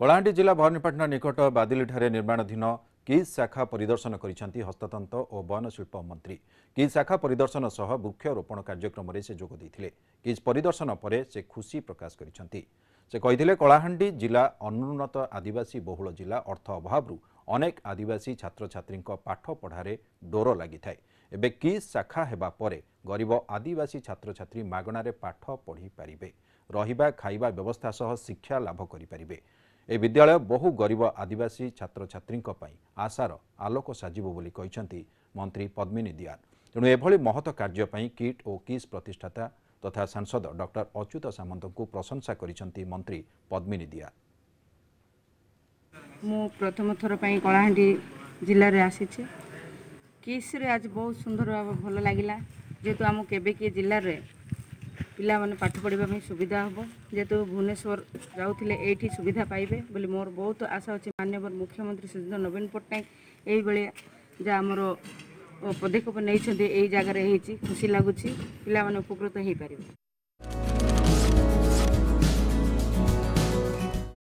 କଳାହାଣ୍ଡି ଜିଲ୍ଲା ଭବାନୀପାଟଣା ନିକଟ ବାଦିଲିଠାରେ ନିର୍ମାଣାଧୀନ କିଜ୍ ଶାଖା ପରିଦର୍ଶନ କରିଛନ୍ତି ହସ୍ତତନ୍ତ ଓ ବୟନଶିଳ୍ପ ମନ୍ତ୍ରୀ କିଜ୍ ଶାଖା ପରିଦର୍ଶନ ସହ ବୃକ୍ଷରୋପଣ କାର୍ଯ୍ୟକ୍ରମରେ ସେ ଯୋଗ ଦେଇଥିଲେ କିଜ୍ ପରିଦର୍ଶନ ପରେ ସେ ଖୁସି ପ୍ରକାଶ କରିଛନ୍ତି ସେ କହିଥିଲେ କଳାହାଣ୍ଡି ଜିଲ୍ଲା ଅନୁନ୍ନତ ଆଦିବାସୀ ବହୁଳ ଜିଲ୍ଲା ଅର୍ଥ ଅଭାବରୁ ଅନେକ ଆଦିବାସୀ ଛାତ୍ରଛାତ୍ରୀଙ୍କ ପାଠପଢ଼ାରେ ଡୋର ଲାଗିଥାଏ ଏବେ କିଜ୍ ଶାଖା ହେବା ପରେ ଗରିବ ଆଦିବାସୀ ଛାତ୍ରଛାତ୍ରୀ ମାଗଣାରେ ପାଠ ପଢ଼ିପାରିବେ ରହିବା ଖାଇବା ବ୍ୟବସ୍ଥା ସହ ଶିକ୍ଷା ଲାଭ କରିପାରିବେ ଏହି ବିଦ୍ୟାଳୟ ବହୁ ଗରିବ ଆଦିବାସୀ ଛାତ୍ରଛାତ୍ରୀଙ୍କ ପାଇଁ ଆଶାର ଆଲୋକ ସାଜିବ ବୋଲି କହିଛନ୍ତି ମନ୍ତ୍ରୀ ପଦ୍ମିନୀ ଦିଆର ତେଣୁ ଏଭଳି ମହତ କାର୍ଯ୍ୟ ପାଇଁ କିଟ୍ ଓ କିସ୍ ପ୍ରତିଷ୍ଠାତା ତଥା ସାଂସଦ ଡକ୍ଟର ଅଚ୍ୟୁତ ସାମନ୍ତଙ୍କୁ ପ୍ରଶଂସା କରିଛନ୍ତି ମନ୍ତ୍ରୀ ପଦ୍ମିନୀ ଦିଆର ମୁଁ ପ୍ରଥମ ଥର ପାଇଁ କଳାହାଣ୍ଡି ଜିଲ୍ଲାରେ ଆସିଛି କିସ୍ରେ ଆଜି ବହୁତ ସୁନ୍ଦର ଭାବେ ଭଲ ଲାଗିଲା ଯେହେତୁ ଆମ କେବେ କିଏ ଜିଲ୍ଲାରେ ପିଲାମାନେ ପାଠ ପଢ଼ିବା ପାଇଁ ସୁବିଧା ହେବ ଯେହେତୁ ଭୁବନେଶ୍ୱର ଯାଉଥିଲେ ଏଇଠି ସୁବିଧା ପାଇବେ ବୋଲି ମୋର ବହୁତ ଆଶା ଅଛି ମାନ୍ୟବର ମୁଖ୍ୟମନ୍ତ୍ରୀ ଶ୍ରୀଯୁକ୍ତ ନବୀନ ପଟ୍ଟନାୟକ ଏଇଭଳି ଯାହା ଆମର ପଦକ୍ଷେପ ନେଇଛନ୍ତି ଏଇ ଜାଗାରେ ହେଇଛି ଖୁସି ଲାଗୁଛି ପିଲାମାନେ ଉପକୃତ ହେଇପାରିବେ